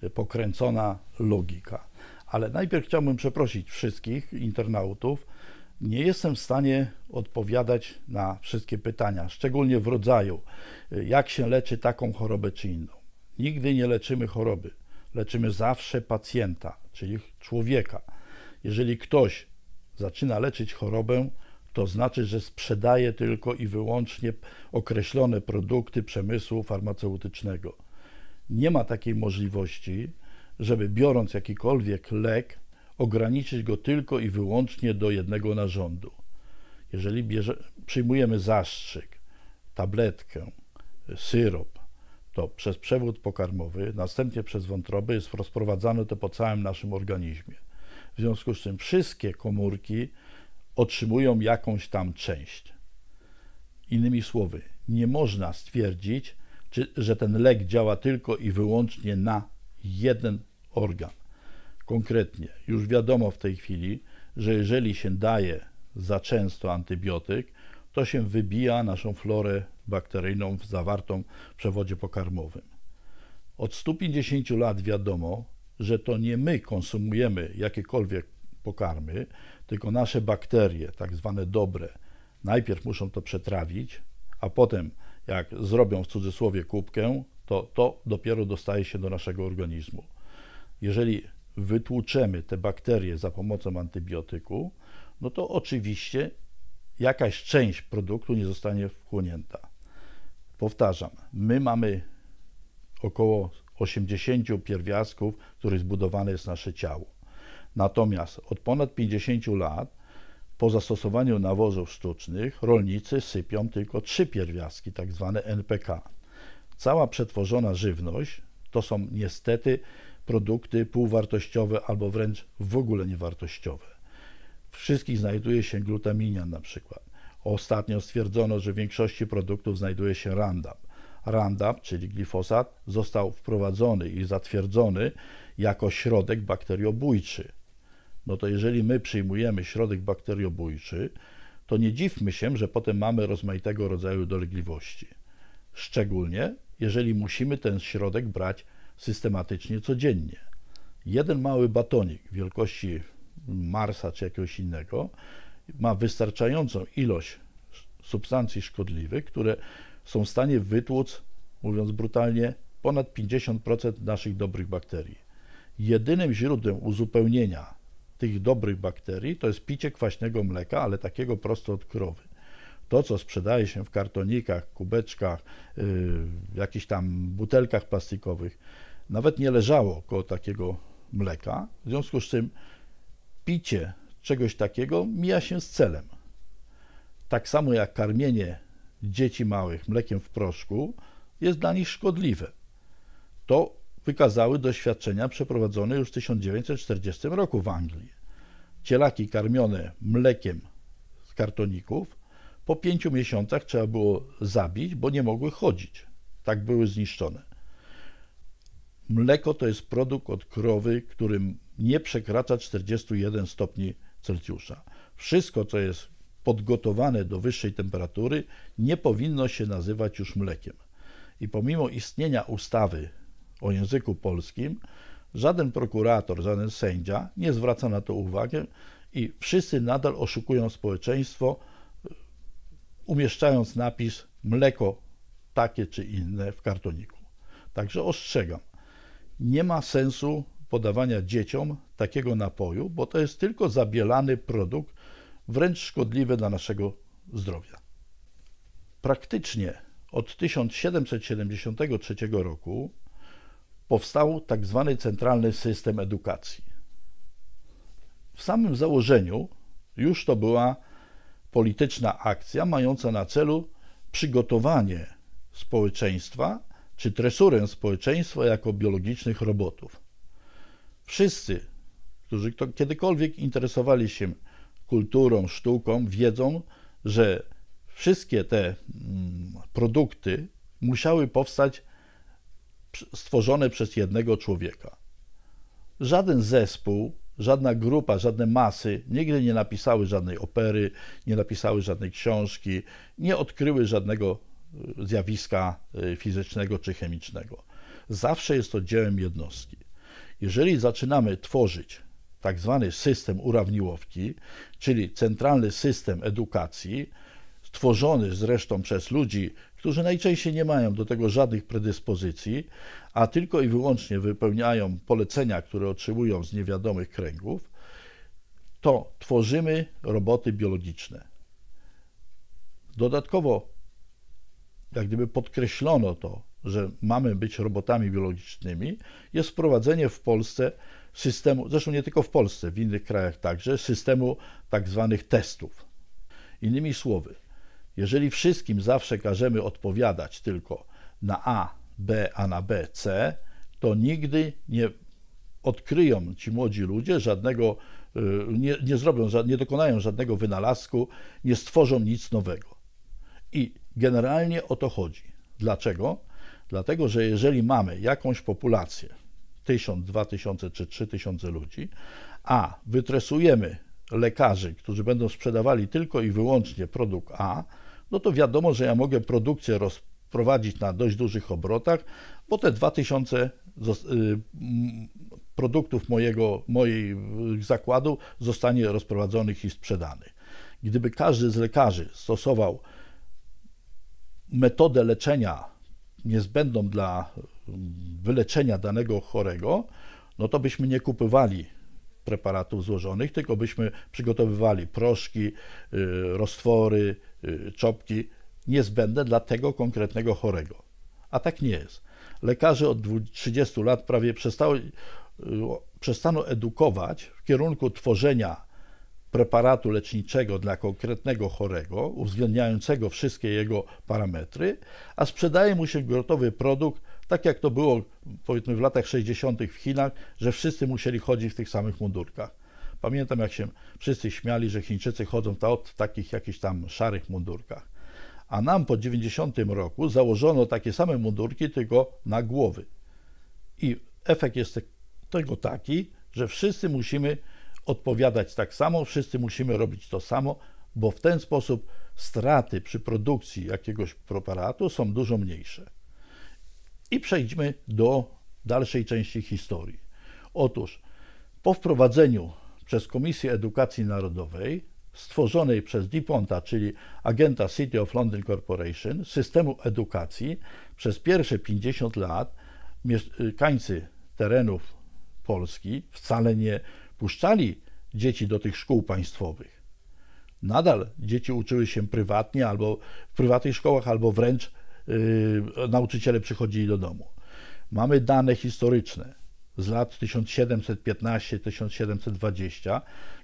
czy pokręcona logika. Ale najpierw chciałbym przeprosić wszystkich internautów. Nie jestem w stanie odpowiadać na wszystkie pytania, szczególnie w rodzaju, jak się leczy taką chorobę czy inną. Nigdy nie leczymy choroby, leczymy zawsze pacjenta, czyli człowieka. Jeżeli ktoś zaczyna leczyć chorobę, to znaczy, że sprzedaje tylko i wyłącznie określone produkty przemysłu farmaceutycznego nie ma takiej możliwości, żeby biorąc jakikolwiek lek, ograniczyć go tylko i wyłącznie do jednego narządu. Jeżeli bierze, przyjmujemy zastrzyk, tabletkę, syrop, to przez przewód pokarmowy, następnie przez wątroby jest rozprowadzane to po całym naszym organizmie. W związku z czym wszystkie komórki otrzymują jakąś tam część. Innymi słowy, nie można stwierdzić, czy, że ten lek działa tylko i wyłącznie na jeden organ. Konkretnie, już wiadomo w tej chwili, że jeżeli się daje za często antybiotyk, to się wybija naszą florę bakteryjną zawartą w przewodzie pokarmowym. Od 150 lat wiadomo, że to nie my konsumujemy jakiekolwiek pokarmy, tylko nasze bakterie, tak zwane dobre, najpierw muszą to przetrawić, a potem jak zrobią w cudzysłowie kubkę, to to dopiero dostaje się do naszego organizmu. Jeżeli wytłuczemy te bakterie za pomocą antybiotyku, no to oczywiście jakaś część produktu nie zostanie wchłonięta. Powtarzam, my mamy około 80 pierwiastków, których zbudowane jest nasze ciało. Natomiast od ponad 50 lat po zastosowaniu nawozów sztucznych rolnicy sypią tylko trzy pierwiastki, tak zwane NPK. Cała przetworzona żywność to są niestety produkty półwartościowe albo wręcz w ogóle niewartościowe. Wszystkich znajduje się glutaminian na przykład. Ostatnio stwierdzono, że w większości produktów znajduje się randab. Randab, czyli glifosat, został wprowadzony i zatwierdzony jako środek bakteriobójczy no to jeżeli my przyjmujemy środek bakteriobójczy, to nie dziwmy się, że potem mamy rozmaitego rodzaju dolegliwości. Szczególnie jeżeli musimy ten środek brać systematycznie codziennie. Jeden mały batonik wielkości Marsa czy jakiegoś innego ma wystarczającą ilość substancji szkodliwych, które są w stanie wytłuc, mówiąc brutalnie, ponad 50% naszych dobrych bakterii. Jedynym źródłem uzupełnienia tych dobrych bakterii to jest picie kwaśnego mleka, ale takiego prosto od krowy. To, co sprzedaje się w kartonikach, kubeczkach, w yy, jakichś tam butelkach plastikowych, nawet nie leżało koło takiego mleka. W związku z czym picie czegoś takiego mija się z celem. Tak samo jak karmienie dzieci małych mlekiem w proszku jest dla nich szkodliwe. To wykazały doświadczenia przeprowadzone już w 1940 roku w Anglii. Cielaki karmione mlekiem z kartoników po pięciu miesiącach trzeba było zabić, bo nie mogły chodzić. Tak były zniszczone. Mleko to jest produkt od krowy, którym nie przekracza 41 stopni Celsjusza. Wszystko, co jest podgotowane do wyższej temperatury, nie powinno się nazywać już mlekiem. I pomimo istnienia ustawy o języku polskim, żaden prokurator, żaden sędzia nie zwraca na to uwagi i wszyscy nadal oszukują społeczeństwo, umieszczając napis mleko takie czy inne w kartoniku. Także ostrzegam, nie ma sensu podawania dzieciom takiego napoju, bo to jest tylko zabielany produkt, wręcz szkodliwy dla naszego zdrowia. Praktycznie od 1773 roku powstał tak zwany centralny system edukacji. W samym założeniu już to była polityczna akcja mająca na celu przygotowanie społeczeństwa czy tresurę społeczeństwa jako biologicznych robotów. Wszyscy, którzy kiedykolwiek interesowali się kulturą, sztuką, wiedzą, że wszystkie te mm, produkty musiały powstać stworzone przez jednego człowieka. Żaden zespół, żadna grupa, żadne masy nigdy nie napisały żadnej opery, nie napisały żadnej książki, nie odkryły żadnego e, zjawiska e, fizycznego czy chemicznego. Zawsze jest to dziełem jednostki. Jeżeli zaczynamy tworzyć tak zwany system urawniłowki, czyli centralny system edukacji, stworzony zresztą przez ludzi, którzy najczęściej nie mają do tego żadnych predyspozycji, a tylko i wyłącznie wypełniają polecenia, które otrzymują z niewiadomych kręgów, to tworzymy roboty biologiczne. Dodatkowo, jak gdyby podkreślono to, że mamy być robotami biologicznymi, jest wprowadzenie w Polsce systemu, zresztą nie tylko w Polsce, w innych krajach także, systemu tak zwanych testów. Innymi słowy, jeżeli wszystkim zawsze każemy odpowiadać tylko na A, B, a na B, C, to nigdy nie odkryją ci młodzi ludzie żadnego, y, nie, nie zrobią, nie dokonają żadnego wynalazku, nie stworzą nic nowego. I generalnie o to chodzi. Dlaczego? Dlatego, że jeżeli mamy jakąś populację, 1000, 2000 czy 3000 ludzi, a wytresujemy lekarzy, którzy będą sprzedawali tylko i wyłącznie produkt A, no to wiadomo, że ja mogę produkcję rozprowadzić na dość dużych obrotach, bo te 2000 y, mm, produktów mojego, mojej y, zakładu zostanie rozprowadzonych i sprzedanych. Gdyby każdy z lekarzy stosował metodę leczenia niezbędną dla mm, wyleczenia danego chorego, no to byśmy nie kupywali preparatów złożonych, tylko byśmy przygotowywali proszki, y, roztwory, Y, czopki niezbędne dla tego konkretnego chorego. A tak nie jest. Lekarze od 30 lat prawie przestało, y, przestano edukować w kierunku tworzenia preparatu leczniczego dla konkretnego chorego, uwzględniającego wszystkie jego parametry, a sprzedaje mu się gotowy produkt, tak jak to było powiedzmy w latach 60. w Chinach, że wszyscy musieli chodzić w tych samych mundurkach. Pamiętam, jak się wszyscy śmiali, że Chińczycy chodzą w takich jakichś tam szarych mundurkach. A nam po 90 roku założono takie same mundurki, tylko na głowy. I efekt jest tego taki, że wszyscy musimy odpowiadać tak samo, wszyscy musimy robić to samo, bo w ten sposób straty przy produkcji jakiegoś preparatu są dużo mniejsze. I przejdźmy do dalszej części historii. Otóż po wprowadzeniu przez Komisję Edukacji Narodowej stworzonej przez Diponta, czyli agenta City of London Corporation, systemu edukacji przez pierwsze 50 lat mieszkańcy terenów Polski wcale nie puszczali dzieci do tych szkół państwowych. Nadal dzieci uczyły się prywatnie albo w prywatnych szkołach, albo wręcz yy, nauczyciele przychodzili do domu. Mamy dane historyczne z lat 1715-1720,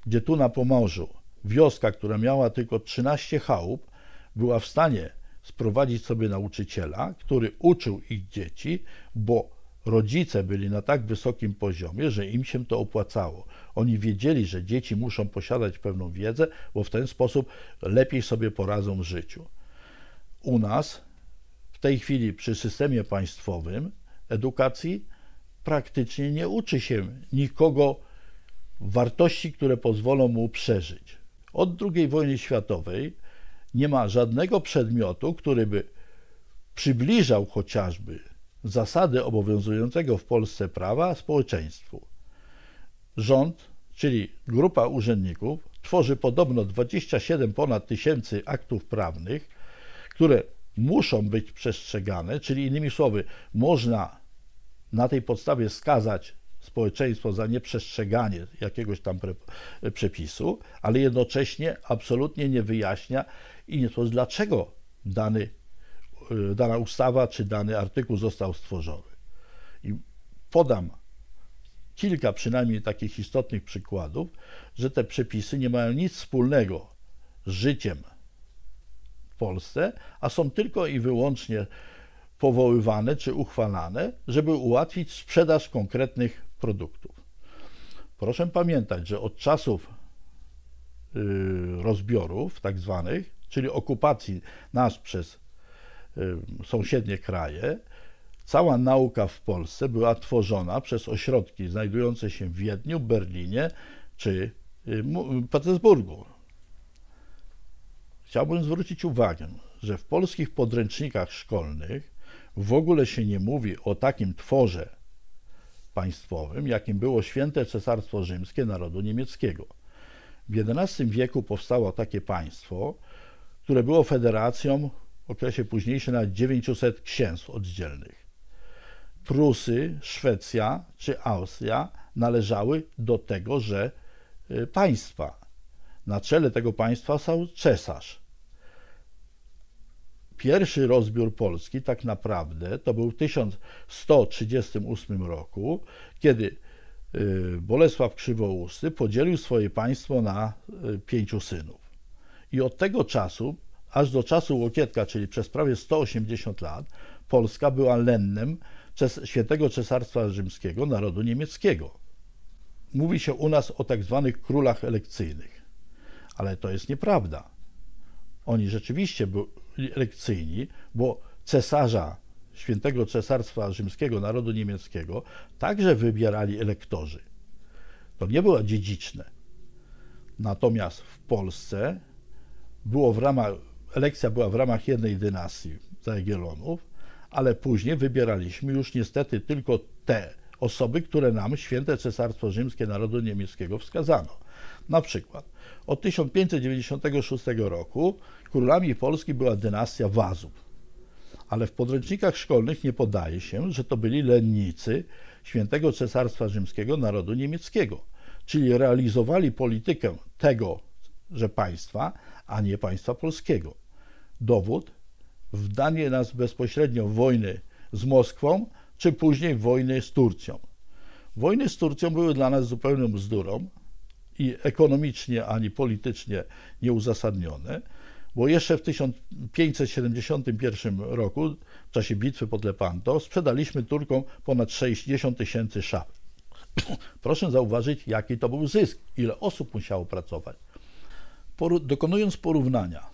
gdzie tu na Pomorzu wioska, która miała tylko 13 chałup, była w stanie sprowadzić sobie nauczyciela, który uczył ich dzieci, bo rodzice byli na tak wysokim poziomie, że im się to opłacało. Oni wiedzieli, że dzieci muszą posiadać pewną wiedzę, bo w ten sposób lepiej sobie poradzą w życiu. U nas w tej chwili przy systemie państwowym edukacji praktycznie nie uczy się nikogo wartości, które pozwolą mu przeżyć. Od II wojny światowej nie ma żadnego przedmiotu, który by przybliżał chociażby zasady obowiązującego w Polsce prawa społeczeństwu. Rząd, czyli grupa urzędników, tworzy podobno 27 ponad tysięcy aktów prawnych, które muszą być przestrzegane, czyli innymi słowy, można na tej podstawie skazać społeczeństwo za nieprzestrzeganie jakiegoś tam przepisu, ale jednocześnie absolutnie nie wyjaśnia i nie to dlaczego dany, y, dana ustawa czy dany artykuł został stworzony. I podam kilka przynajmniej takich istotnych przykładów, że te przepisy nie mają nic wspólnego z życiem w Polsce, a są tylko i wyłącznie powoływane czy uchwalane, żeby ułatwić sprzedaż konkretnych produktów. Proszę pamiętać, że od czasów y, rozbiorów, tak zwanych, czyli okupacji nas przez y, sąsiednie kraje, cała nauka w Polsce była tworzona przez ośrodki znajdujące się w Wiedniu, Berlinie czy y, Petersburgu. Chciałbym zwrócić uwagę, że w polskich podręcznikach szkolnych w ogóle się nie mówi o takim tworze państwowym, jakim było Święte Cesarstwo Rzymskie Narodu Niemieckiego. W XI wieku powstało takie państwo, które było federacją w okresie późniejszym na 900 księstw oddzielnych. Prusy, Szwecja czy Austria należały do tegoże y, państwa. Na czele tego państwa stał cesarz. Pierwszy rozbiór Polski tak naprawdę to był w 1138 roku, kiedy y, Bolesław Krzywousty podzielił swoje państwo na y, pięciu synów. I od tego czasu, aż do czasu Łokietka, czyli przez prawie 180 lat, Polska była lennem Świętego Cesarstwa Rzymskiego narodu niemieckiego. Mówi się u nas o tak zwanych królach elekcyjnych, ale to jest nieprawda. Oni rzeczywiście byli elekcyjni, bo cesarza, świętego cesarstwa rzymskiego, narodu niemieckiego, także wybierali elektorzy. To nie było dziedziczne. Natomiast w Polsce było w ramach, elekcja była w ramach jednej dynastii Jagiellonów, ale później wybieraliśmy już niestety tylko te osoby, które nam święte cesarstwo rzymskie narodu niemieckiego wskazano. Na przykład od 1596 roku królami Polski była dynastia Wazów, ale w podręcznikach szkolnych nie podaje się, że to byli lennicy świętego Cesarstwa Rzymskiego narodu niemieckiego, czyli realizowali politykę tego, że państwa, a nie państwa polskiego. Dowód wdanie nas bezpośrednio w wojny z Moskwą, czy później wojny z Turcją. Wojny z Turcją były dla nas zupełną bzdurą, i ekonomicznie, ani politycznie nieuzasadnione, bo jeszcze w 1571 roku, w czasie bitwy pod Lepanto, sprzedaliśmy Turkom ponad 60 tysięcy szaf. Proszę zauważyć, jaki to był zysk, ile osób musiało pracować. dokonując porównania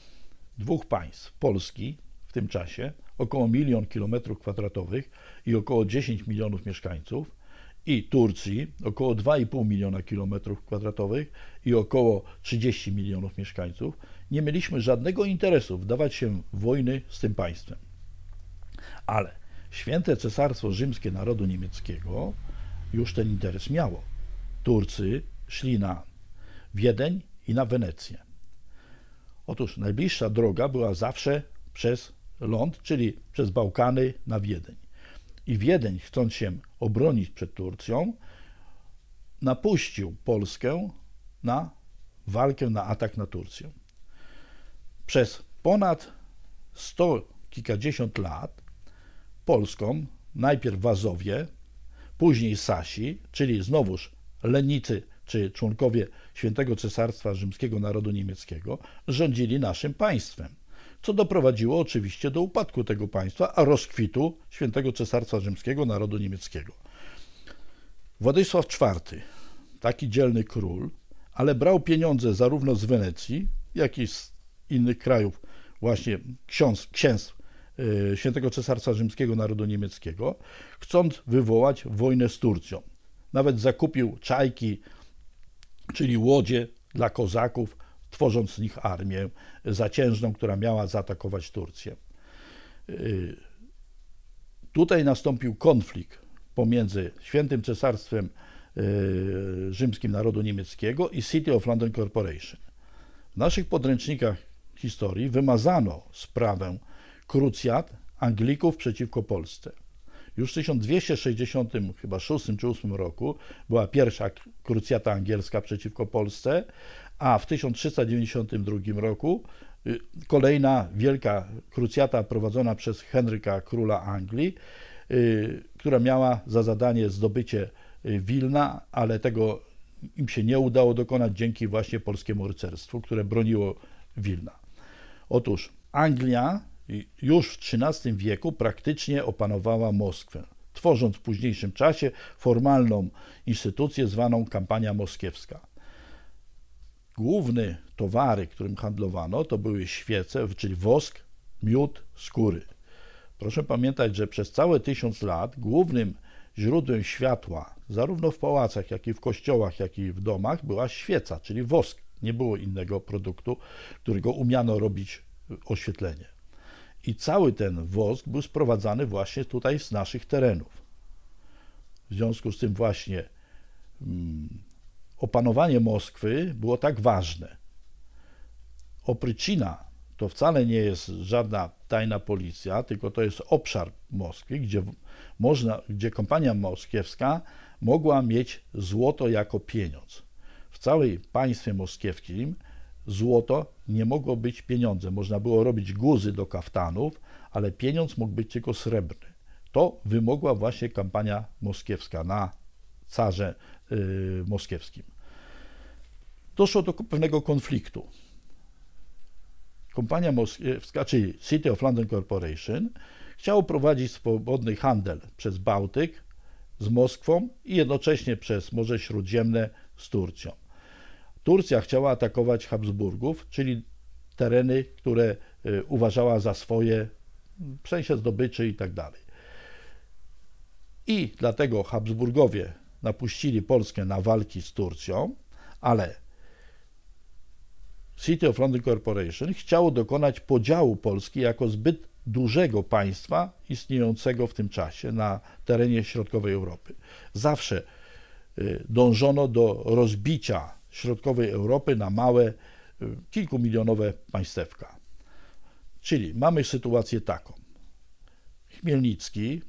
dwóch państw, Polski w tym czasie, około milion kilometrów kwadratowych i około 10 milionów mieszkańców, i Turcji, około 2,5 miliona kilometrów kwadratowych i około 30 milionów mieszkańców, nie mieliśmy żadnego interesu wdawać się w wojny z tym państwem. Ale święte cesarstwo rzymskie narodu niemieckiego już ten interes miało. Turcy szli na Wiedeń i na Wenecję. Otóż najbliższa droga była zawsze przez ląd, czyli przez Bałkany na Wiedeń i Wiedeń, chcąc się obronić przed Turcją, napuścił Polskę na walkę, na atak na Turcję. Przez ponad sto kilkadziesiąt lat Polską najpierw Wazowie, później Sasi, czyli znowuż Lenicy czy członkowie Świętego Cesarstwa Rzymskiego Narodu Niemieckiego, rządzili naszym państwem co doprowadziło oczywiście do upadku tego państwa, a rozkwitu świętego Cesarstwa Rzymskiego, narodu niemieckiego. Władysław IV, taki dzielny król, ale brał pieniądze zarówno z Wenecji, jak i z innych krajów, właśnie ksiądz, księstw y, świętego Cesarstwa Rzymskiego, narodu niemieckiego, chcąc wywołać wojnę z Turcją. Nawet zakupił czajki, czyli łodzie dla kozaków, tworząc z nich armię zaciężną, która miała zaatakować Turcję. Y, tutaj nastąpił konflikt pomiędzy Świętym Cesarstwem y, Rzymskim Narodu Niemieckiego i City of London Corporation. W naszych podręcznikach historii wymazano sprawę krucjat Anglików przeciwko Polsce. Już w 1266 chyba czy 8 roku była pierwsza krucjata angielska przeciwko Polsce, a w 1392 roku y, kolejna wielka krucjata prowadzona przez Henryka króla Anglii, y, która miała za zadanie zdobycie y, Wilna, ale tego im się nie udało dokonać dzięki właśnie polskiemu rycerstwu, które broniło Wilna. Otóż Anglia już w XIII wieku praktycznie opanowała Moskwę, tworząc w późniejszym czasie formalną instytucję zwaną Kampania Moskiewska. Główne towary, którym handlowano, to były świece, czyli wosk, miód, skóry. Proszę pamiętać, że przez całe tysiąc lat głównym źródłem światła, zarówno w pałacach, jak i w kościołach, jak i w domach, była świeca, czyli wosk. Nie było innego produktu, którego umiano robić oświetlenie. I cały ten wosk był sprowadzany właśnie tutaj z naszych terenów. W związku z tym właśnie mm, opanowanie Moskwy było tak ważne. Oprycina to wcale nie jest żadna tajna policja, tylko to jest obszar Moskwy, gdzie, można, gdzie kompania moskiewska mogła mieć złoto jako pieniądz. W całej państwie moskiewskim złoto nie mogło być pieniądzem. Można było robić guzy do kaftanów, ale pieniądz mógł być tylko srebrny. To wymogła właśnie kampania moskiewska na carze y, moskiewskim. Doszło do pewnego konfliktu. Kompania moskiewska, czyli City of London Corporation, chciało prowadzić swobodny handel przez Bałtyk z Moskwą i jednocześnie przez Morze Śródziemne z Turcją. Turcja chciała atakować Habsburgów, czyli tereny, które y, uważała za swoje, w sensie zdobyczy i tak dalej. I dlatego Habsburgowie napuścili Polskę na walki z Turcją, ale City of London Corporation chciało dokonać podziału Polski jako zbyt dużego państwa istniejącego w tym czasie na terenie środkowej Europy. Zawsze y, dążono do rozbicia środkowej Europy na małe, y, kilkumilionowe państewka. Czyli mamy sytuację taką. Chmielnicki,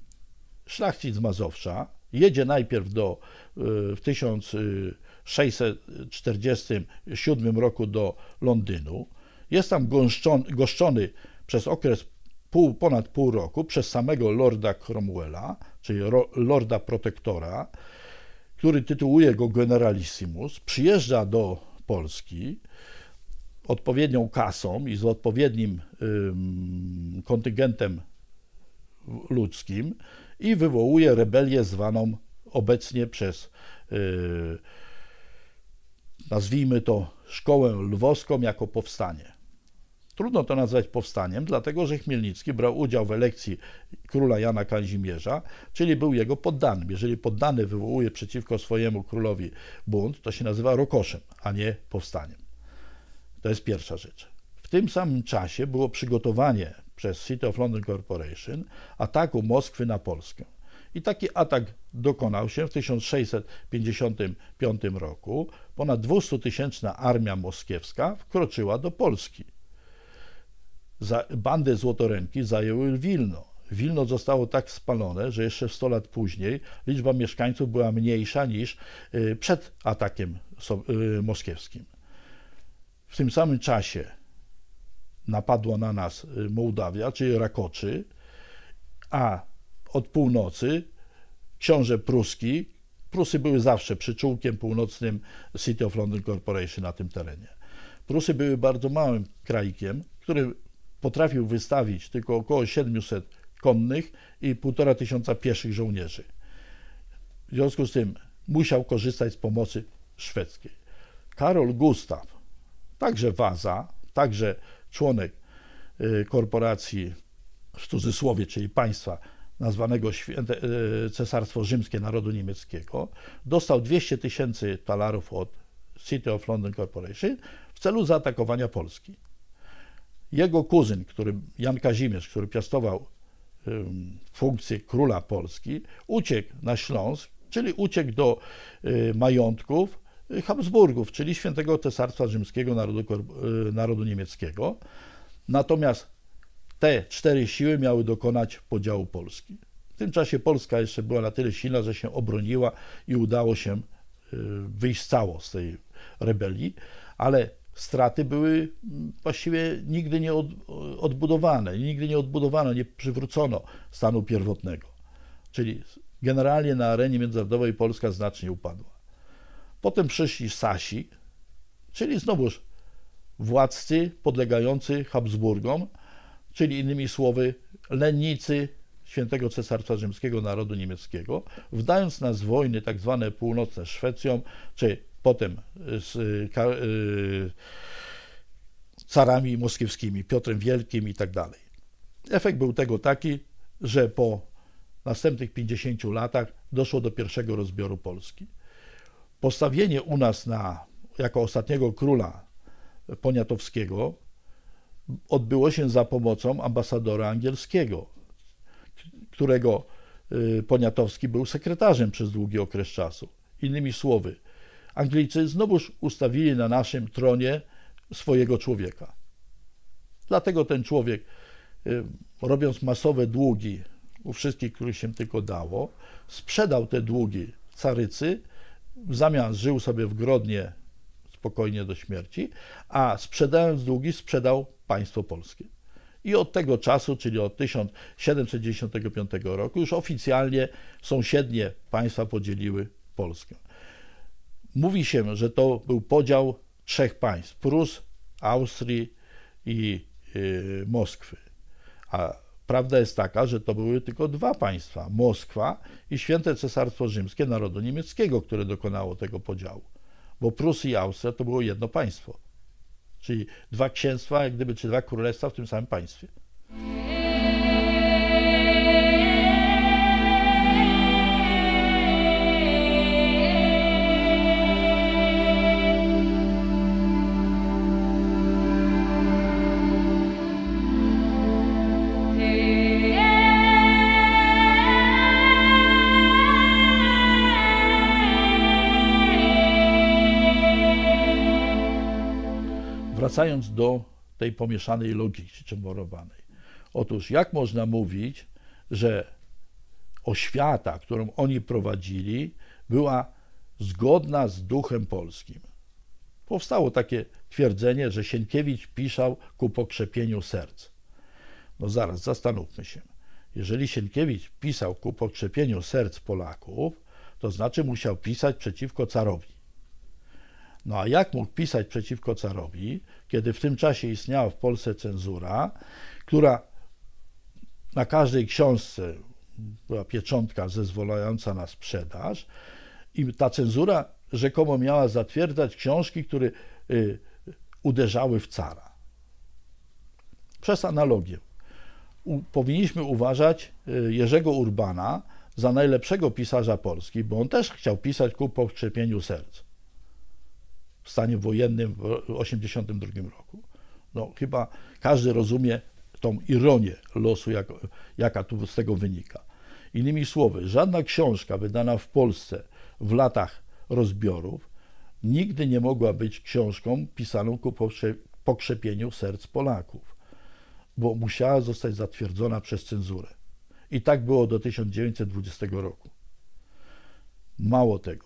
szlachcic Mazowsza, Jedzie najpierw do, y, w 1647 roku do Londynu. Jest tam goszczony, goszczony przez okres pół, ponad pół roku przez samego Lorda Cromwella, czyli ro, Lorda Protektora, który tytułuje go generalissimus. Przyjeżdża do Polski odpowiednią kasą i z odpowiednim ym, kontyngentem ludzkim i wywołuje rebelię zwaną obecnie przez y, nazwijmy to szkołę lwowską jako powstanie. Trudno to nazwać powstaniem, dlatego że Chmielnicki brał udział w elekcji króla Jana Kazimierza, czyli był jego poddanym. Jeżeli poddany wywołuje przeciwko swojemu królowi bunt, to się nazywa rokoszem, a nie powstaniem. To jest pierwsza rzecz. W tym samym czasie było przygotowanie przez City of London Corporation ataku Moskwy na Polskę. I taki atak dokonał się w 1655 roku. Ponad 200-tysięczna armia moskiewska wkroczyła do Polski. Za, bandy złotoręki zajęły Wilno. Wilno zostało tak spalone, że jeszcze 100 lat później liczba mieszkańców była mniejsza niż y, przed atakiem y, moskiewskim. W tym samym czasie napadła na nas y, Mołdawia, czyli Rakoczy, a od północy książę pruski, Prusy były zawsze przyczółkiem północnym City of London Corporation na tym terenie. Prusy były bardzo małym krajkiem, który potrafił wystawić tylko około 700 konnych i 1,5 tysiąca pieszych żołnierzy. W związku z tym musiał korzystać z pomocy szwedzkiej. Karol Gustaw, także Waza, także członek y, korporacji w cudzysłowie, czyli państwa nazwanego Święte, y, Cesarstwo Rzymskie Narodu Niemieckiego, dostał 200 tysięcy talarów od City of London Corporation w celu zaatakowania Polski. Jego kuzyn, który, Jan Kazimierz, który piastował funkcję króla Polski, uciekł na Śląsk, czyli uciekł do y, majątków Habsburgów, czyli świętego cesarstwa rzymskiego narodu, y, narodu niemieckiego. Natomiast te cztery siły miały dokonać podziału Polski. W tym czasie Polska jeszcze była na tyle silna, że się obroniła i udało się y, wyjść cało z tej rebelii, ale straty były mm, właściwie nigdy nie odbudowane, nigdy nie odbudowano, nie przywrócono stanu pierwotnego. Czyli generalnie na arenie międzynarodowej Polska znacznie upadła. Potem przyszli Sasi, czyli znowuż władcy podlegający Habsburgom, czyli innymi słowy lennicy świętego Cesarstwa Rzymskiego Narodu Niemieckiego, wdając nas wojny tak zwane północne z Szwecją, czy potem z y, ka, y, carami moskiewskimi, Piotrem Wielkim i tak dalej. Efekt był tego taki, że po następnych 50 latach doszło do pierwszego rozbioru Polski postawienie u nas na, jako ostatniego króla poniatowskiego odbyło się za pomocą ambasadora angielskiego, którego y, Poniatowski był sekretarzem przez długi okres czasu. Innymi słowy, Anglicy znowuż ustawili na naszym tronie swojego człowieka. Dlatego ten człowiek, y, robiąc masowe długi u wszystkich, których się tylko dało, sprzedał te długi carycy w zamian żył sobie w Grodnie spokojnie do śmierci, a sprzedając długi sprzedał państwo polskie. I od tego czasu, czyli od 1795 roku, już oficjalnie sąsiednie państwa podzieliły Polskę. Mówi się, że to był podział trzech państw: Prus, Austrii i yy, Moskwy. A Prawda jest taka, że to były tylko dwa państwa Moskwa i Święte Cesarstwo Rzymskie Narodu Niemieckiego, które dokonało tego podziału. Bo Prusy i Austria to było jedno państwo. Czyli dwa księstwa, jak gdyby, czy dwa królestwa w tym samym państwie. wracając do tej pomieszanej logiki czymorowanej. Otóż jak można mówić, że oświata, którą oni prowadzili, była zgodna z duchem polskim? Powstało takie twierdzenie, że Sienkiewicz pisał ku pokrzepieniu serc. No zaraz, zastanówmy się. Jeżeli Sienkiewicz pisał ku pokrzepieniu serc Polaków, to znaczy musiał pisać przeciwko carowi. No a jak mógł pisać przeciwko carowi, kiedy w tym czasie istniała w Polsce cenzura, która na każdej książce była pieczątka zezwalająca na sprzedaż i ta cenzura rzekomo miała zatwierdzać książki, które y, uderzały w cara. Przez analogię. powinniśmy uważać y, Jerzego Urbana za najlepszego pisarza Polski, bo on też chciał pisać ku pokrzepieniu serc w stanie wojennym w 1982 roku. No, chyba każdy rozumie tą ironię losu, jak, jaka tu z tego wynika. Innymi słowy, żadna książka wydana w Polsce w latach rozbiorów nigdy nie mogła być książką pisaną ku pokrzepieniu serc Polaków, bo musiała zostać zatwierdzona przez cenzurę. I tak było do 1920 roku. Mało tego,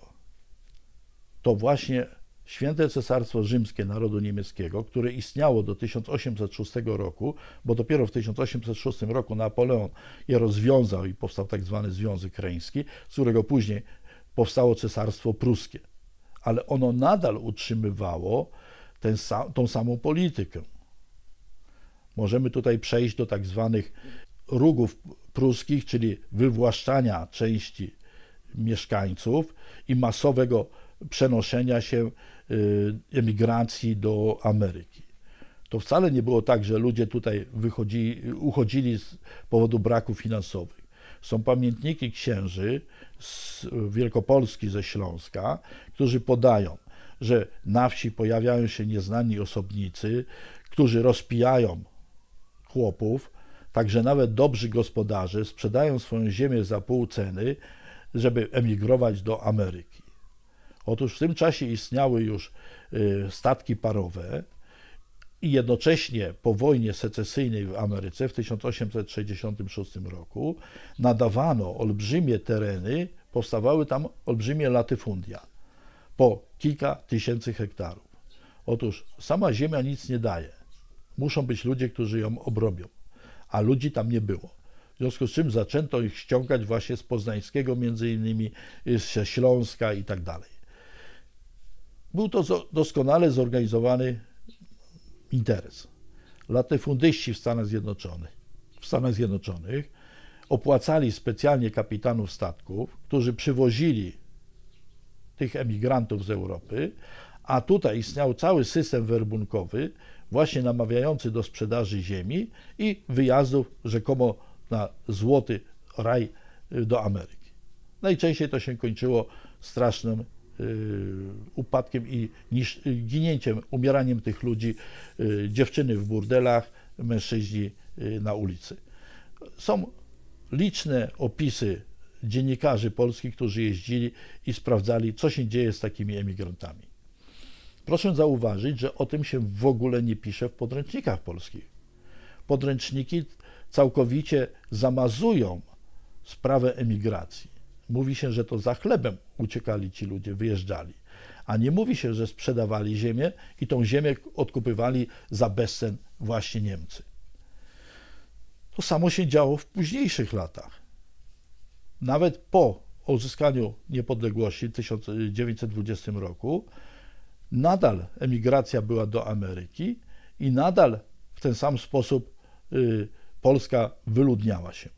to właśnie Święte Cesarstwo Rzymskie Narodu Niemieckiego, które istniało do 1806 roku, bo dopiero w 1806 roku Napoleon je rozwiązał i powstał tak zwany Związek Reński, z którego później powstało Cesarstwo Pruskie. Ale ono nadal utrzymywało ten, tą samą politykę. Możemy tutaj przejść do tak zwanych rugów pruskich, czyli wywłaszczania części mieszkańców i masowego przenoszenia się Y, emigracji do Ameryki. To wcale nie było tak, że ludzie tutaj wychodzili, uchodzili z powodu braku finansowych. Są pamiętniki księży z Wielkopolski, ze Śląska, którzy podają, że na wsi pojawiają się nieznani osobnicy, którzy rozpijają chłopów, także nawet dobrzy gospodarze sprzedają swoją ziemię za pół ceny, żeby emigrować do Ameryki. Otóż w tym czasie istniały już y, statki parowe i jednocześnie po wojnie secesyjnej w Ameryce w 1866 roku nadawano olbrzymie tereny, powstawały tam olbrzymie latyfundia po kilka tysięcy hektarów. Otóż sama ziemia nic nie daje. Muszą być ludzie, którzy ją obrobią, a ludzi tam nie było. W związku z czym zaczęto ich ściągać właśnie z Poznańskiego, między innymi y, z Śląska i tak dalej. Był to doskonale zorganizowany interes. Latyfundyści w Stanach Zjednoczonych, w Stanach Zjednoczonych opłacali specjalnie kapitanów statków, którzy przywozili tych emigrantów z Europy, a tutaj istniał cały system werbunkowy, właśnie namawiający do sprzedaży ziemi i wyjazdów rzekomo na złoty raj y, do Ameryki. Najczęściej to się kończyło strasznym Y, upadkiem i niż, y, ginięciem, umieraniem tych ludzi, y, dziewczyny w burdelach, mężczyźni na ulicy. Są liczne opisy dziennikarzy polskich, którzy jeździli i sprawdzali, co się dzieje z takimi emigrantami. Proszę zauważyć, że o tym się w ogóle nie pisze w podręcznikach polskich. Podręczniki całkowicie zamazują sprawę emigracji. Mówi się, że to za chlebem uciekali ci ludzie, wyjeżdżali. A nie mówi się, że sprzedawali ziemię i tą ziemię odkupywali za bezcen właśnie Niemcy. To samo się działo w późniejszych latach. Nawet po uzyskaniu niepodległości w 1920 roku, nadal emigracja była do Ameryki i nadal w ten sam sposób y, Polska wyludniała się.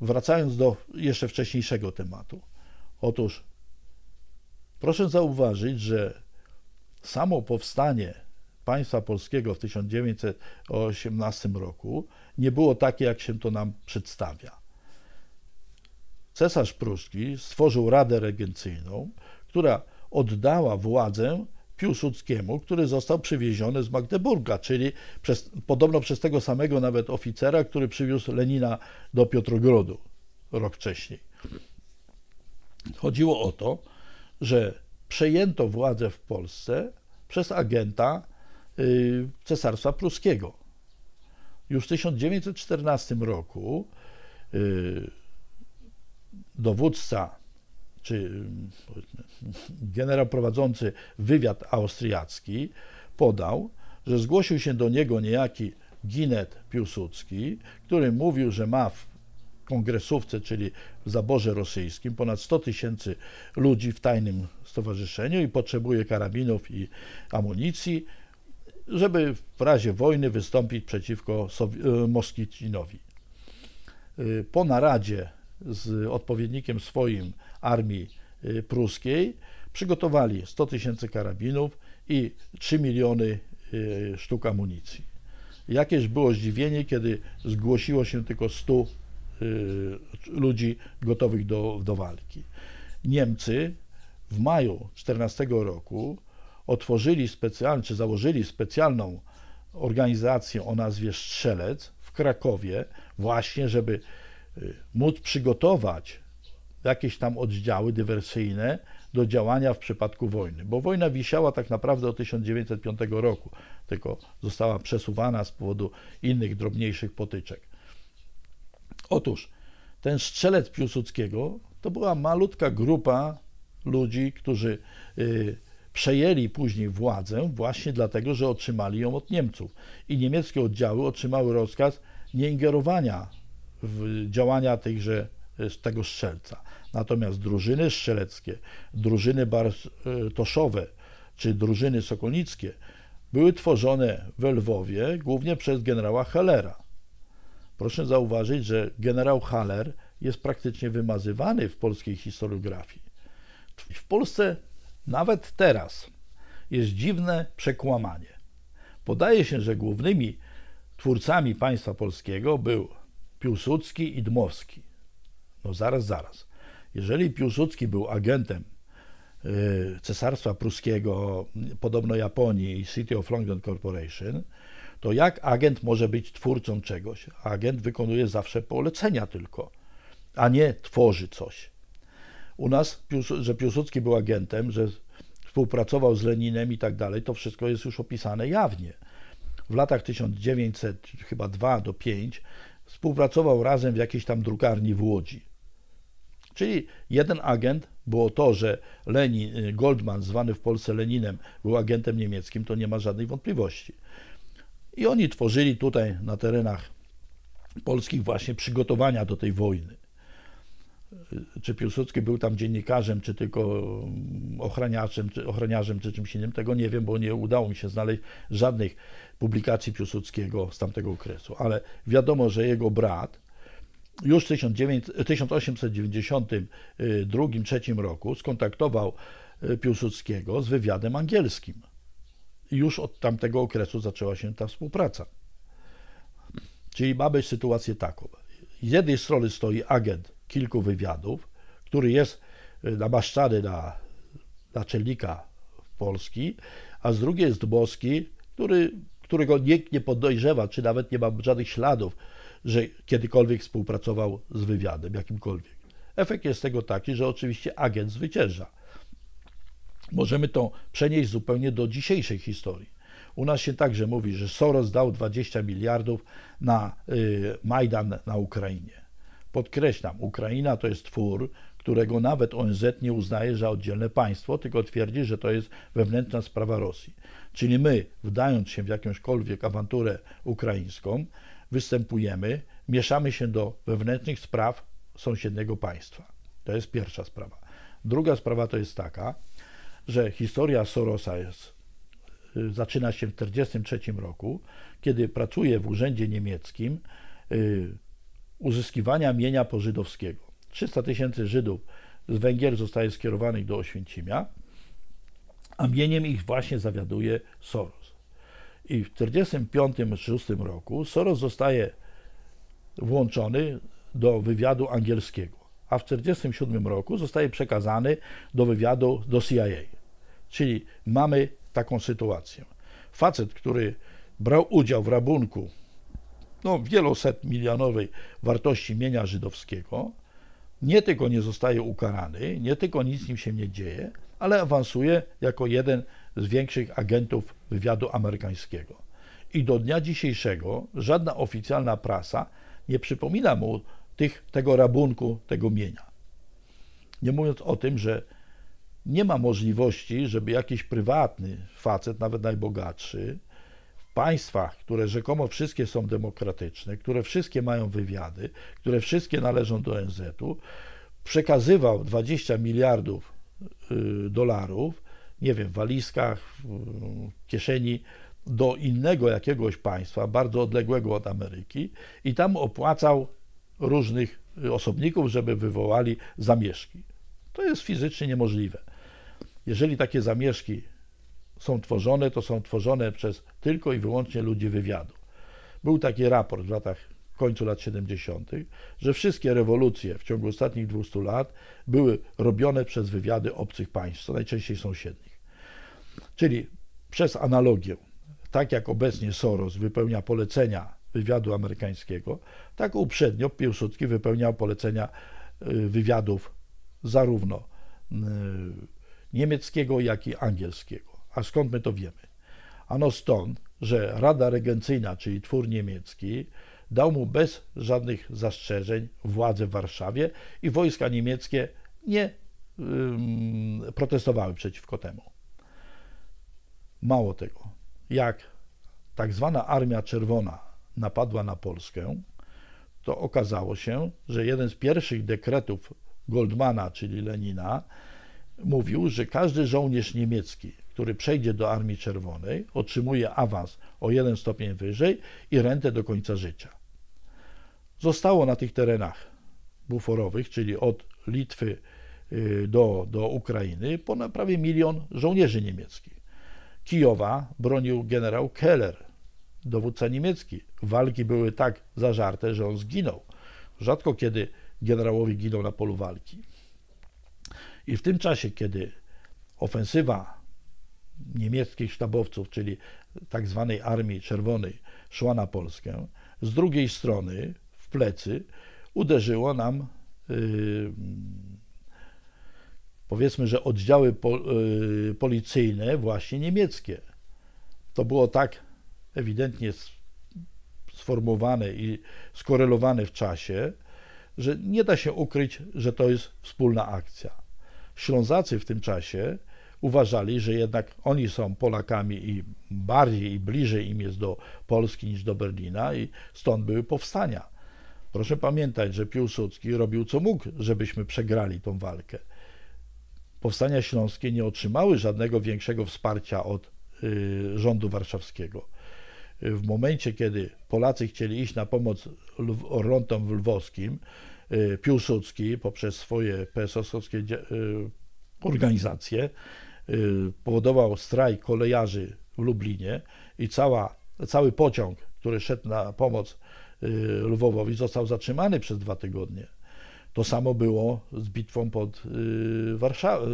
Wracając do jeszcze wcześniejszego tematu. Otóż proszę zauważyć, że samo powstanie państwa polskiego w 1918 roku nie było takie, jak się to nam przedstawia. Cesarz Pruski stworzył Radę Regencyjną, która oddała władzę Piłsudskiemu, który został przywieziony z Magdeburga, czyli przez, podobno przez tego samego nawet oficera, który przywiózł Lenina do Piotrogrodu rok wcześniej. Chodziło o to, że przejęto władzę w Polsce przez agenta y, Cesarstwa Pruskiego. Już w 1914 roku y, dowódca, czy y, generał prowadzący wywiad austriacki podał, że zgłosił się do niego niejaki Ginet Piłsudski, który mówił, że ma w kongresówce, czyli w zaborze rosyjskim, ponad 100 tysięcy ludzi w tajnym stowarzyszeniu i potrzebuje karabinów i amunicji, żeby w razie wojny wystąpić przeciwko e, Moskicinowi. E, po naradzie z odpowiednikiem swoim armii Y, pruskiej przygotowali 100 tysięcy karabinów i 3 miliony y, sztuk amunicji. Jakież było zdziwienie, kiedy zgłosiło się tylko 100 y, ludzi gotowych do, do walki. Niemcy w maju 14 roku otworzyli specjalnie, czy założyli specjalną organizację o nazwie Strzelec w Krakowie, właśnie żeby móc przygotować jakieś tam oddziały dywersyjne do działania w przypadku wojny, bo wojna wisiała tak naprawdę od 1905 roku, tylko została przesuwana z powodu innych drobniejszych potyczek. Otóż ten strzelec Piłsudskiego to była malutka grupa ludzi, którzy y, przejęli później władzę właśnie dlatego, że otrzymali ją od Niemców. I niemieckie oddziały otrzymały rozkaz nieingerowania w działania tychże, y, tego strzelca. Natomiast drużyny strzeleckie, drużyny bartoszowe e, czy drużyny sokolnickie były tworzone we Lwowie głównie przez generała Hallera. Proszę zauważyć, że generał Haller jest praktycznie wymazywany w polskiej historiografii. W Polsce nawet teraz jest dziwne przekłamanie. Podaje się, że głównymi twórcami państwa polskiego był Piłsudski i Dmowski. No zaraz, zaraz. Jeżeli Piłsudski był agentem y, Cesarstwa Pruskiego, podobno Japonii i City of London Corporation, to jak agent może być twórcą czegoś? Agent wykonuje zawsze polecenia tylko, a nie tworzy coś. U nas, że Piłsudski był agentem, że współpracował z Leninem i tak dalej, to wszystko jest już opisane jawnie. W latach 1902 2 do 5 współpracował razem w jakiejś tam drukarni w Łodzi. Czyli jeden agent, było to, że Lenin, y, Goldman, zwany w Polsce Leninem, był agentem niemieckim, to nie ma żadnej wątpliwości. I oni tworzyli tutaj na terenach polskich właśnie przygotowania do tej wojny. Y, czy Piłsudski był tam dziennikarzem, czy tylko mm, ochraniaczem, czy ochroniarzem, czy czymś innym, tego nie wiem, bo nie udało mi się znaleźć żadnych publikacji Piłsudskiego z tamtego okresu. Ale wiadomo, że jego brat, już w 1892-3 roku skontaktował e, Piłsudskiego z wywiadem angielskim. I już od tamtego okresu zaczęła się ta współpraca. Czyli mamy sytuację taką. Z jednej strony stoi agent kilku wywiadów, który jest e, namaszczany na naczelnika Polski, a z drugiej jest Boski, który, którego nikt nie podejrzewa, czy nawet nie ma żadnych śladów że kiedykolwiek współpracował z wywiadem jakimkolwiek. Efekt jest tego taki, że oczywiście agent zwycięża. Możemy to przenieść zupełnie do dzisiejszej historii. U nas się także mówi, że Soros dał 20 miliardów na y, Majdan na Ukrainie. Podkreślam, Ukraina to jest twór, którego nawet ONZ nie uznaje za oddzielne państwo, tylko twierdzi, że to jest wewnętrzna sprawa Rosji. Czyli my, wdając się w jakąśkolwiek awanturę ukraińską, występujemy, mieszamy się do wewnętrznych spraw sąsiedniego państwa. To jest pierwsza sprawa. Druga sprawa to jest taka, że historia Sorosa jest, y, zaczyna się w 1943 roku, kiedy pracuje w urzędzie niemieckim y, uzyskiwania mienia pożydowskiego. 300 tysięcy Żydów z Węgier zostaje skierowanych do Oświęcimia, a mieniem ich właśnie zawiaduje Soros. I w 1945-1946 roku Soros zostaje włączony do wywiadu angielskiego, a w 1947 roku zostaje przekazany do wywiadu do CIA. Czyli mamy taką sytuację. Facet, który brał udział w rabunku no, wieloset milionowej wartości mienia żydowskiego, nie tylko nie zostaje ukarany, nie tylko nic z nim się nie dzieje, ale awansuje jako jeden z większych agentów wywiadu amerykańskiego. I do dnia dzisiejszego żadna oficjalna prasa nie przypomina mu tych, tego rabunku, tego mienia. Nie mówiąc o tym, że nie ma możliwości, żeby jakiś prywatny facet, nawet najbogatszy, w państwach, które rzekomo wszystkie są demokratyczne, które wszystkie mają wywiady, które wszystkie należą do ONZ-u, przekazywał 20 miliardów y, dolarów nie wiem, walizkach, kieszeni do innego jakiegoś państwa, bardzo odległego od Ameryki i tam opłacał różnych osobników, żeby wywołali zamieszki. To jest fizycznie niemożliwe. Jeżeli takie zamieszki są tworzone, to są tworzone przez tylko i wyłącznie ludzi wywiadu. Był taki raport w latach końcu lat 70., że wszystkie rewolucje w ciągu ostatnich 200 lat były robione przez wywiady obcych państw, co najczęściej sąsiednich. Czyli przez analogię, tak jak obecnie Soros wypełnia polecenia wywiadu amerykańskiego, tak uprzednio Piłsudski wypełniał polecenia y, wywiadów zarówno y, niemieckiego, jak i angielskiego. A skąd my to wiemy? Ano stąd, że Rada Regencyjna, czyli twór niemiecki, dał mu bez żadnych zastrzeżeń władzę w Warszawie i wojska niemieckie nie protestowały przeciwko temu. Mało tego, jak tak zwana Armia Czerwona napadła na Polskę, to okazało się, że jeden z pierwszych dekretów Goldmana, czyli Lenina, mówił, że każdy żołnierz niemiecki, który przejdzie do Armii Czerwonej, otrzymuje awans o jeden stopień wyżej i rentę do końca życia. Zostało na tych terenach buforowych, czyli od Litwy y, do, do Ukrainy, ponad prawie milion żołnierzy niemieckich. Kijowa bronił generał Keller, dowódca niemiecki. Walki były tak zażarte, że on zginął. Rzadko kiedy generałowi giną na polu walki. I w tym czasie, kiedy ofensywa niemieckich sztabowców, czyli tak zwanej Armii Czerwonej, szła na Polskę, z drugiej strony w plecy uderzyło nam. Yy, powiedzmy, że oddziały e, policyjne właśnie niemieckie. To było tak ewidentnie sformułowane i skorelowane w czasie, że nie da się ukryć, że to jest wspólna akcja. Ślązacy w tym czasie uważali, że jednak oni są Polakami i bardziej i bliżej im jest do Polski niż do Berlina i stąd były powstania. Proszę pamiętać, że Piłsudski robił co mógł, żebyśmy przegrali tą walkę powstania śląskie nie otrzymały żadnego większego wsparcia od y, rządu warszawskiego. W momencie, kiedy Polacy chcieli iść na pomoc Orlątom lwowskim, y, Piłsudski poprzez swoje pso owskie y, organizacje powodował strajk kolejarzy w Lublinie i cała, cały pociąg, który szedł na pomoc Lwowowi, został zatrzymany przez dwa tygodnie. To samo było z bitwą pod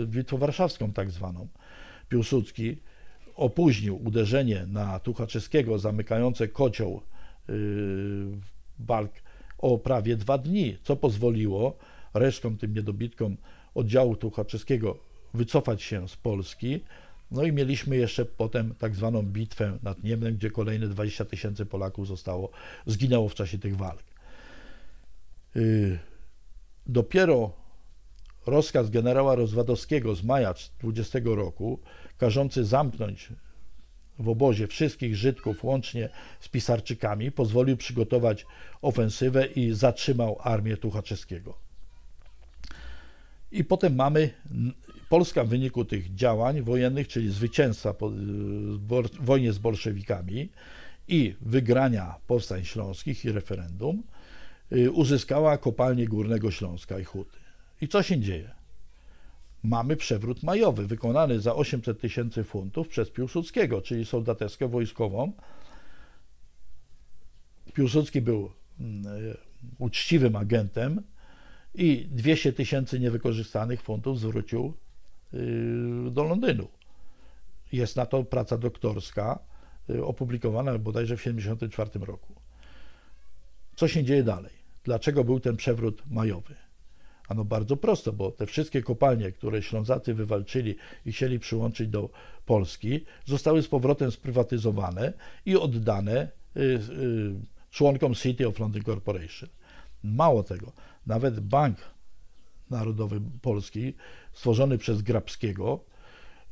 y, bitwą warszawską tak zwaną. Piłsudski opóźnił uderzenie na Tuchaczewskiego zamykające kocioł y, walk o prawie dwa dni, co pozwoliło resztkom, tym niedobitkom oddziału Tuchaczewskiego wycofać się z Polski. No i mieliśmy jeszcze potem tak zwaną bitwę nad Niemnem, gdzie kolejne 20 tysięcy Polaków zostało, zginęło w czasie tych walk. Y, Dopiero rozkaz generała Rozwadowskiego z maja 20 roku, każący zamknąć w obozie wszystkich Żydków łącznie z pisarczykami, pozwolił przygotować ofensywę i zatrzymał armię Tuchaczewskiego. I potem mamy Polska w wyniku tych działań wojennych, czyli zwycięstwa w wojnie z bolszewikami i wygrania powstań śląskich i referendum, Y, uzyskała kopalnię Górnego Śląska i Huty. I co się dzieje? Mamy przewrót majowy wykonany za 800 tysięcy funtów przez Piłsudskiego, czyli soldateskę wojskową. Piłsudski był mm, y, uczciwym agentem i 200 tysięcy niewykorzystanych funtów zwrócił y, do Londynu. Jest na to praca doktorska, opublikowana bodajże w 1974 roku. Co się dzieje dalej? Dlaczego był ten przewrót majowy? Ano bardzo prosto, bo te wszystkie kopalnie, które Ślązacy wywalczyli i chcieli przyłączyć do Polski, zostały z powrotem sprywatyzowane i oddane y, y, członkom City of London Corporation. Mało tego, nawet Bank Narodowy Polski, stworzony przez Grabskiego,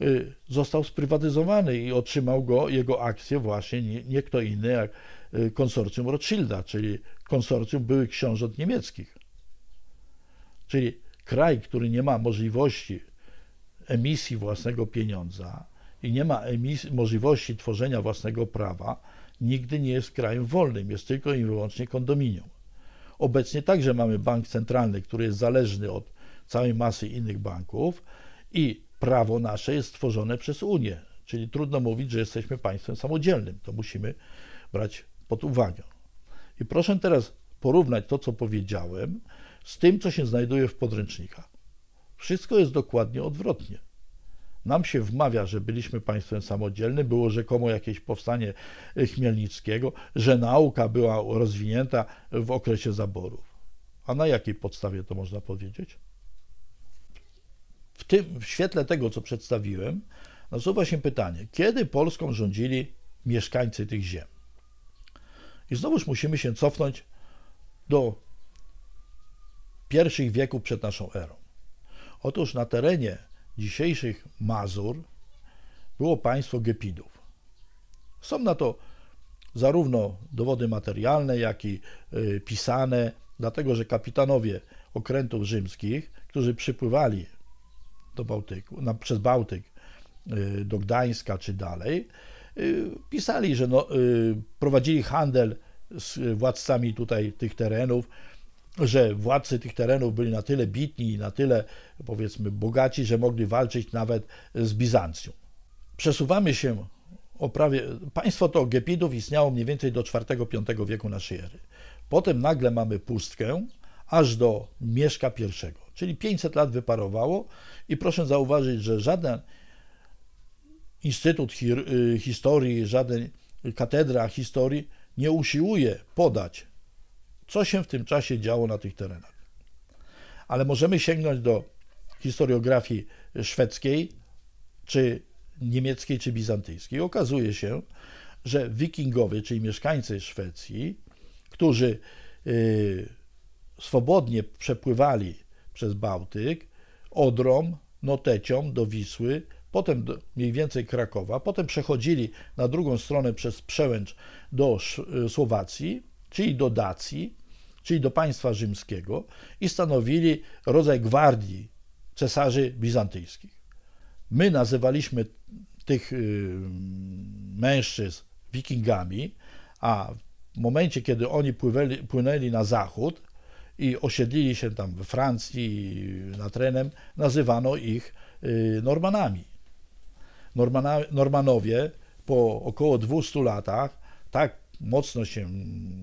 y, został sprywatyzowany i otrzymał go, jego akcje właśnie nie, nie kto inny jak Y, konsorcjum Rothschilda, czyli konsorcjum byłych książąt niemieckich. Czyli kraj, który nie ma możliwości emisji własnego pieniądza i nie ma możliwości tworzenia własnego prawa, nigdy nie jest krajem wolnym, jest tylko i wyłącznie kondominium. Obecnie także mamy bank centralny, który jest zależny od całej masy innych banków i prawo nasze jest tworzone przez Unię. Czyli trudno mówić, że jesteśmy państwem samodzielnym. To musimy brać pod uwagę. I proszę teraz porównać to, co powiedziałem, z tym, co się znajduje w podręcznikach. Wszystko jest dokładnie odwrotnie. Nam się wmawia, że byliśmy państwem samodzielnym, było rzekomo jakieś powstanie e, Chmielnickiego, że nauka była rozwinięta w okresie zaborów. A na jakiej podstawie to można powiedzieć? W tym w świetle tego, co przedstawiłem, nasuwa się pytanie, kiedy Polską rządzili mieszkańcy tych ziem? I znowuż musimy się cofnąć do pierwszych wieków przed naszą erą. Otóż na terenie dzisiejszych Mazur było państwo Gepidów. Są na to zarówno dowody materialne, jak i y, pisane, dlatego że kapitanowie okrętów rzymskich, którzy przypływali do Bałtyku, na, przez Bałtyk y, do Gdańska czy dalej, y, pisali, że no, prowadzili handel z władcami tutaj tych terenów, że władcy tych terenów byli na tyle bitni i na tyle, powiedzmy, bogaci, że mogli walczyć nawet z Bizancją. Przesuwamy się o prawie. Państwo to Gepidów istniało mniej więcej do IV-V wieku naszej ery. Potem nagle mamy pustkę aż do Mieszka I, czyli 500 lat wyparowało i proszę zauważyć, że żaden instytut y, historii, żaden katedra historii nie usiłuje podać, co się w tym czasie działo na tych terenach. Ale możemy sięgnąć do historiografii szwedzkiej, czy niemieckiej, czy bizantyjskiej. Okazuje się, że wikingowie, czyli mieszkańcy Szwecji, którzy y, swobodnie przepływali przez Bałtyk, Odrom, Notecią do Wisły, potem do, mniej więcej Krakowa, potem przechodzili na drugą stronę przez przełęcz do y, Słowacji, czyli do Dacji, czyli do państwa rzymskiego i stanowili rodzaj gwardii cesarzy bizantyjskich. My nazywaliśmy tych y, mężczyzn wikingami, a w momencie, kiedy oni pływeli, płynęli na zachód i osiedlili się tam we Francji nad Renem, nazywano ich y, Normanami. Normanowie po około 200 latach tak mocno się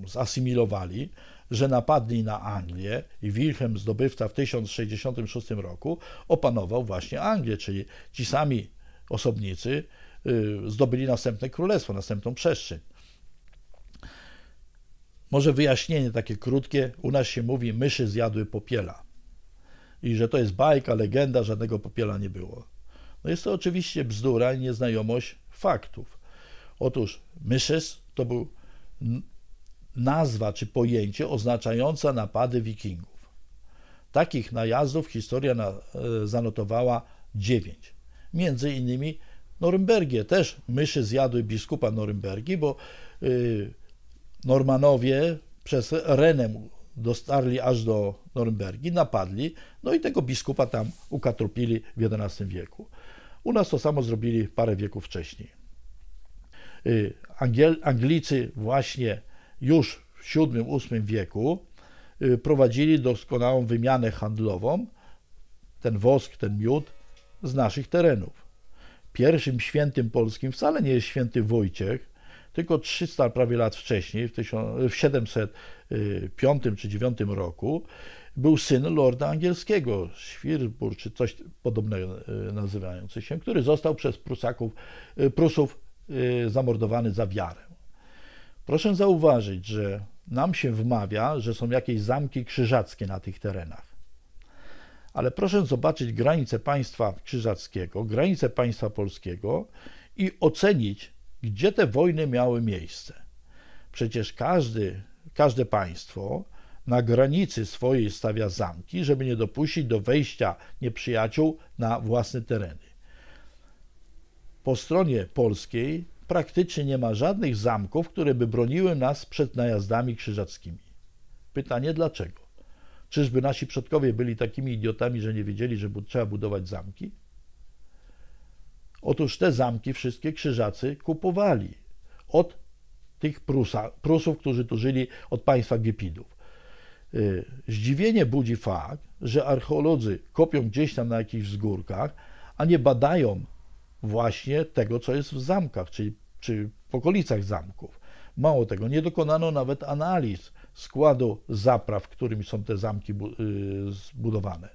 zasymilowali, że napadli na Anglię i Wilhelm zdobywca w 1066 roku opanował właśnie Anglię, czyli ci sami osobnicy y, zdobyli następne królestwo, następną przestrzeń. Może wyjaśnienie takie krótkie. U nas się mówi, myszy zjadły popiela. I że to jest bajka, legenda, żadnego popiela nie było. No jest to oczywiście bzdura i nieznajomość faktów. Otóż myszes to był nazwa czy pojęcie oznaczająca napady wikingów. Takich najazdów historia na, e, zanotowała dziewięć. Między innymi Norymbergię też myszy zjadły biskupa Norymbergi, bo y, Normanowie przez Renę dostarli aż do Norymbergi, napadli, no i tego biskupa tam ukatrupili w XI wieku. U nas to samo zrobili parę wieków wcześniej. Y, Angiel, Anglicy właśnie już w VII-VIII wieku y, prowadzili doskonałą wymianę handlową, ten wosk, ten miód, z naszych terenów. Pierwszym świętym polskim wcale nie jest święty Wojciech, tylko 300 prawie lat wcześniej, w 705 y, czy 9 roku, był syn lorda angielskiego, Świrbur czy coś podobnego e, nazywający się, który został przez Prusaków, e, Prusów e, zamordowany za wiarę. Proszę zauważyć, że nam się wmawia, że są jakieś zamki krzyżackie na tych terenach. Ale proszę zobaczyć granice państwa krzyżackiego, granice państwa polskiego i ocenić, gdzie te wojny miały miejsce. Przecież każdy, każde państwo na granicy swojej stawia zamki, żeby nie dopuścić do wejścia nieprzyjaciół na własne tereny. Po stronie polskiej praktycznie nie ma żadnych zamków, które by broniły nas przed najazdami krzyżackimi. Pytanie dlaczego? Czyżby nasi przodkowie byli takimi idiotami, że nie wiedzieli, że trzeba budować zamki? Otóż te zamki wszystkie krzyżacy kupowali od tych Prusa, Prusów, którzy tu żyli, od państwa Gepidów. Y, zdziwienie budzi fakt, że archeolodzy kopią gdzieś tam na jakichś wzgórkach, a nie badają właśnie tego, co jest w zamkach, czyli czy w okolicach zamków. Mało tego, nie dokonano nawet analiz składu zapraw, którymi są te zamki y, zbudowane.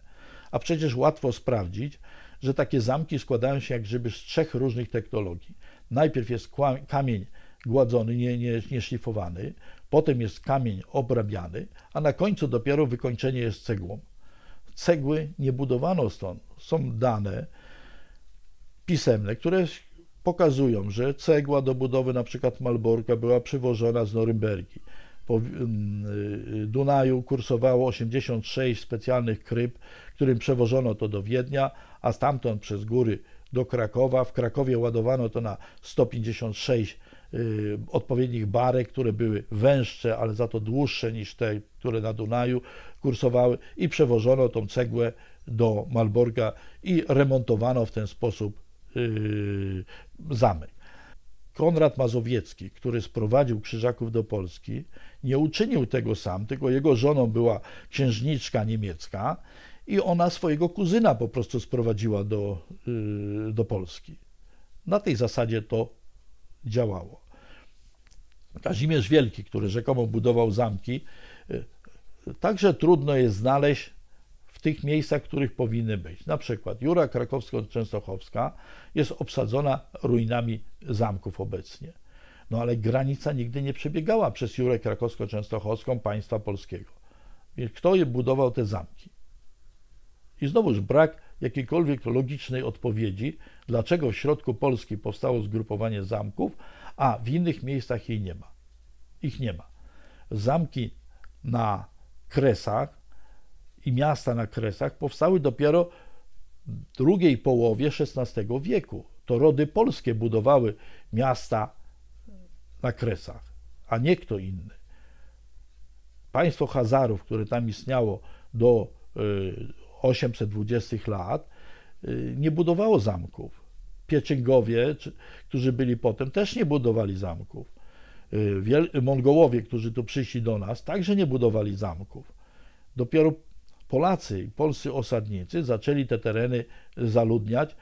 A przecież łatwo sprawdzić, że takie zamki składają się jak grzyby z trzech różnych technologii. Najpierw jest kamień gładzony, nieszlifowany, nie, nie Potem jest kamień obrabiany, a na końcu dopiero wykończenie jest cegłą. Cegły nie budowano stąd. Są dane pisemne, które pokazują, że cegła do budowy np. Malborka była przywożona z Norymbergi. Po mm, y, Dunaju kursowało 86 specjalnych kryp, którym przewożono to do Wiednia, a stamtąd przez góry do Krakowa. W Krakowie ładowano to na 156 Y, odpowiednich barek, które były węższe, ale za to dłuższe niż te, które na Dunaju kursowały i przewożono tą cegłę do Malborga i remontowano w ten sposób y, zamek. Konrad Mazowiecki, który sprowadził Krzyżaków do Polski, nie uczynił tego sam, tylko jego żoną była księżniczka niemiecka i ona swojego kuzyna po prostu sprowadziła do, y, do Polski. Na tej zasadzie to działało. Kazimierz Wielki, który rzekomo budował zamki, y, także trudno jest znaleźć w tych miejscach, w których powinny być. Na przykład Jura Krakowsko-Częstochowska jest obsadzona ruinami zamków obecnie. No ale granica nigdy nie przebiegała przez Jurę Krakowsko-Częstochowską państwa polskiego. Więc kto je budował te zamki? I znowuż brak jakiejkolwiek logicznej odpowiedzi, dlaczego w środku Polski powstało zgrupowanie zamków, a w innych miejscach jej nie ma. Ich nie ma. Zamki na kresach i miasta na kresach powstały dopiero w drugiej połowie XVI wieku. To rody polskie budowały miasta na kresach, a nie kto inny. Państwo Hazarów, które tam istniało do 820 y, lat, y, nie budowało zamków Pieczyngowie, czy, którzy byli potem, też nie budowali zamków. Y, wiel Mongołowie, którzy tu przyszli do nas, także nie budowali zamków. Dopiero Polacy polscy osadnicy zaczęli te tereny zaludniać.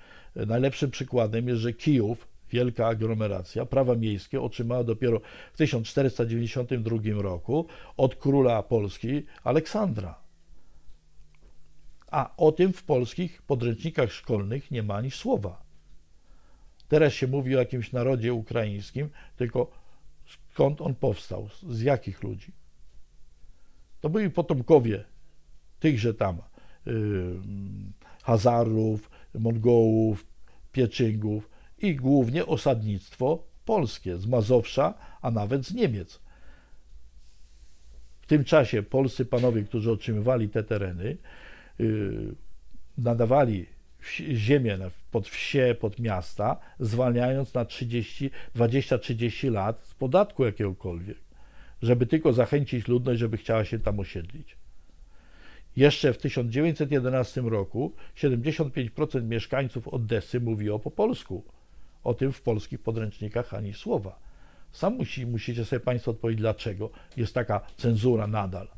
Najlepszym przykładem jest, że Kijów, wielka aglomeracja, prawa miejskie otrzymała dopiero w 1492 roku od króla Polski Aleksandra. A o tym w polskich podręcznikach szkolnych nie ma ani słowa. Teraz się mówi o jakimś narodzie ukraińskim, tylko skąd on powstał, z jakich ludzi. To byli potomkowie tychże tam yy, Hazarów, Mongołów, Pieczyngów i głównie osadnictwo polskie z Mazowsza, a nawet z Niemiec. W tym czasie polscy panowie, którzy otrzymywali te tereny, yy, nadawali ziemię pod wsie, pod miasta, zwalniając na 20-30 lat z podatku jakiegokolwiek, żeby tylko zachęcić ludność, żeby chciała się tam osiedlić. Jeszcze w 1911 roku 75% mieszkańców Odessy mówiło po polsku. O tym w polskich podręcznikach ani słowa. Sam musi, musicie sobie Państwo odpowiedzieć, dlaczego jest taka cenzura nadal.